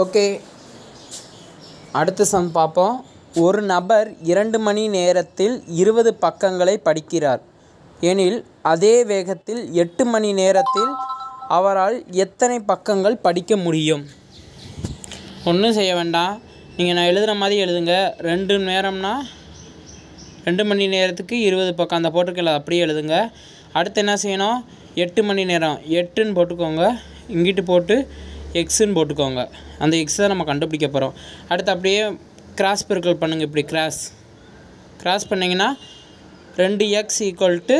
okay அடுத்த some பார்ப்போம் ஒரு நபர் இரண்டு மணி நேரத்தில் இருபது பக்கங்களை படிக்கிறார் எனில் அதே வேகத்தில் எட்டு மணி நேரத்தில் அவரால் எத்தனை பக்கங்கள் படிக்க முடியும் ஒன்றும் செய்ய வேண்டாம் நீங்கள் நான் எழுதுகிற மாதிரி எழுதுங்க ரெண்டு நேரம்னா ரெண்டு மணி நேரத்துக்கு இருபது பக்கம் அந்த போட்டுக்கல அப்படியே எழுதுங்க அடுத்து என்ன செய்யணும் எட்டு மணி நேரம் எட்டுன்னு போட்டுக்கோங்க இங்கிட்டு போட்டு எக்ஸுன்னு போட்டுக்கோங்க அந்த எக்ஸ் தான் நம்ம கண்டுபிடிக்க போகிறோம் அடுத்து அப்படியே கிராஸ் பெருக்கல் பண்ணுங்கள் இப்படி கிராஸ் கிராஸ் பண்ணிங்கன்னா ரெண்டு எக்ஸ் ஈக்குவல் டு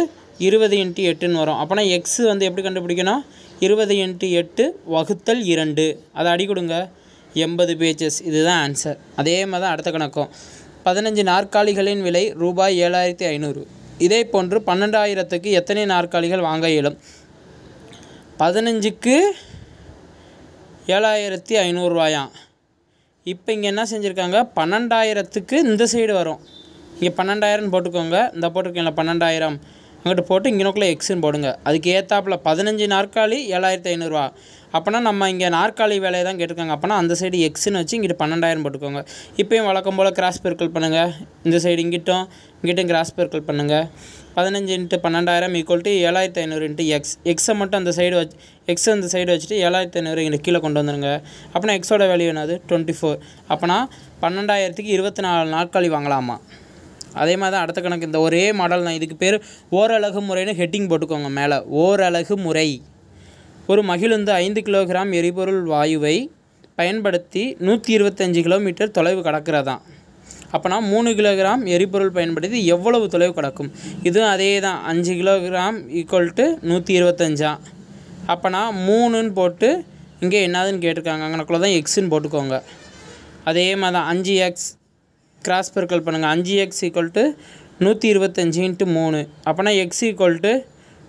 இருபது இன்ட்டு எட்டுன்னு வரும் அப்போனா எக்ஸு வந்து எப்படி கண்டுபிடிக்கணும் இருபது இன்ட்டு எட்டு வகுத்தல் இரண்டு அதை அடி கொடுங்க எண்பது பேஜஸ் இதுதான் ஆன்சர் அதே மாதிரி தான் அடுத்த கணக்கும் பதினஞ்சு நாற்காலிகளின் விலை ரூபாய் ஏழாயிரத்தி ஐநூறு இதே போன்று பன்னெண்டாயிரத்துக்கு எத்தனை நாற்காலிகள் வாங்க இயலும் பதினஞ்சுக்கு ஏழாயிரத்தி ஐநூறுரூவாயாம் இப்போ இங்கே என்ன செஞ்சுருக்காங்க பன்னெண்டாயிரத்துக்கு இந்த சைடு வரும் இங்கே பன்னெண்டாயிரம்னு போட்டுக்கோங்க இந்த போட்டிருக்கீங்களா பன்னெண்டாயிரம் அங்கிட்ட போட்டு இங்கனக்குள்ளே எக்ஸுன்னு போடுங்க அதுக்கு ஏற்றாப்பில் பதினஞ்சு நாற்காலி ஏழாயிரத்தி ஐநூறுரூவா அப்போனா நம்ம இங்கே நாற்காலி வேலையை தான் கேட்டிருக்காங்க அப்போனா அந்த சைடு எக்ஸுன்னு வச்சு இங்கிட்டு பன்னெண்டாயிரம் போட்டுக்கோங்க இப்போயும் வழக்கம் போல் கிராஸ் பெருக்கல் பண்ணுங்கள் இந்த சைடு இங்கிட்டும் இங்கிட்டும் கிராஸ் பெருக்கல் பண்ணுங்கள் பதினஞ்சு இன்ட்டு பன்னெண்டாயிரம் ஈக்குவல் டு ஏழாயிரத்தி ஐநூறு இன்ட்டு எக்ஸ் எக்ஸை மட்டும் அந்த சைடு வச்சு எக்ஸ் அந்த சைடு வச்சுட்டு ஏழாயிரத்தி ஐநூறு இங்கிட்ட கீழே கொண்டு வந்துடுங்க அப்போனா எக்ஸோட வேல்யூ என்னது டுவெண்ட்டி ஃபோர் அப்போனா பன்னெண்டாயிரத்துக்கு இருபத்தி நாலு நாற்காலி வாங்கலாமா அதே மாதிரி தான் அடுத்த கணக்கு இந்த ஒரே மாடல் தான் இதுக்கு பேர் ஓரழகு முறைன்னு ஹெட்டிங் போட்டுக்கோங்க மேலே ஓரழகு முறை ஒரு மகிழுந்து ஐந்து கிலோகிராம் எரிபொருள் வாயுவை பயன்படுத்தி நூற்றி இருபத்தஞ்சி கிலோமீட்டர் தொலைவு கடக்கிறதா அப்போனா மூணு கிலோகிராம் எரிபொருள் பயன்படுத்தி எவ்வளவு தொலைவு கிடக்கும் இதுவும் அதே தான் அஞ்சு கிலோகிராம் ஈக்குவல் டு நூற்றி இருபத்தஞ்சா அப்போனா மூணுன்னு போட்டு இங்கே என்னதுன்னு கேட்டிருக்காங்க அங்கனக்குள்ளே தான் எக்ஸுன்னு போட்டுக்கோங்க அதே மாதிரி தான் அஞ்சு எக்ஸ் கிராஸ் பெருக்கல் பண்ணுங்கள் அஞ்சு எக்ஸ் ஈக்குவல் டு நூற்றி இருபத்தஞ்சி இன்ட்டு மூணு அப்போனா எக்ஸ் ஈக்குவல் டு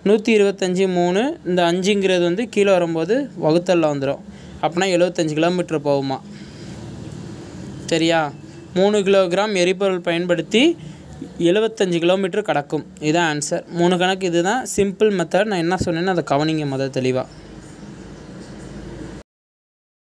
நூற்றி இருபத்தஞ்சி மூணு இந்த அஞ்சுங்கிறது வந்து கீழே வரும்போது வகுத்தலில் வந்துடும் அப்படின்னா எழுபத்தஞ்சி கிலோமீட்டர் போகுமா சரியா மூணு கிலோகிராம் எரிபொருள் பயன்படுத்தி எழுபத்தஞ்சு கிலோமீட்டர் கிடக்கும் இதுதான் ஆன்சர் மூணு கணக்கு இதுதான் சிம்பிள் மெத்தட் நான் என்ன சொன்னேன்னு அதை கவனிங்க முதல் தெளிவாக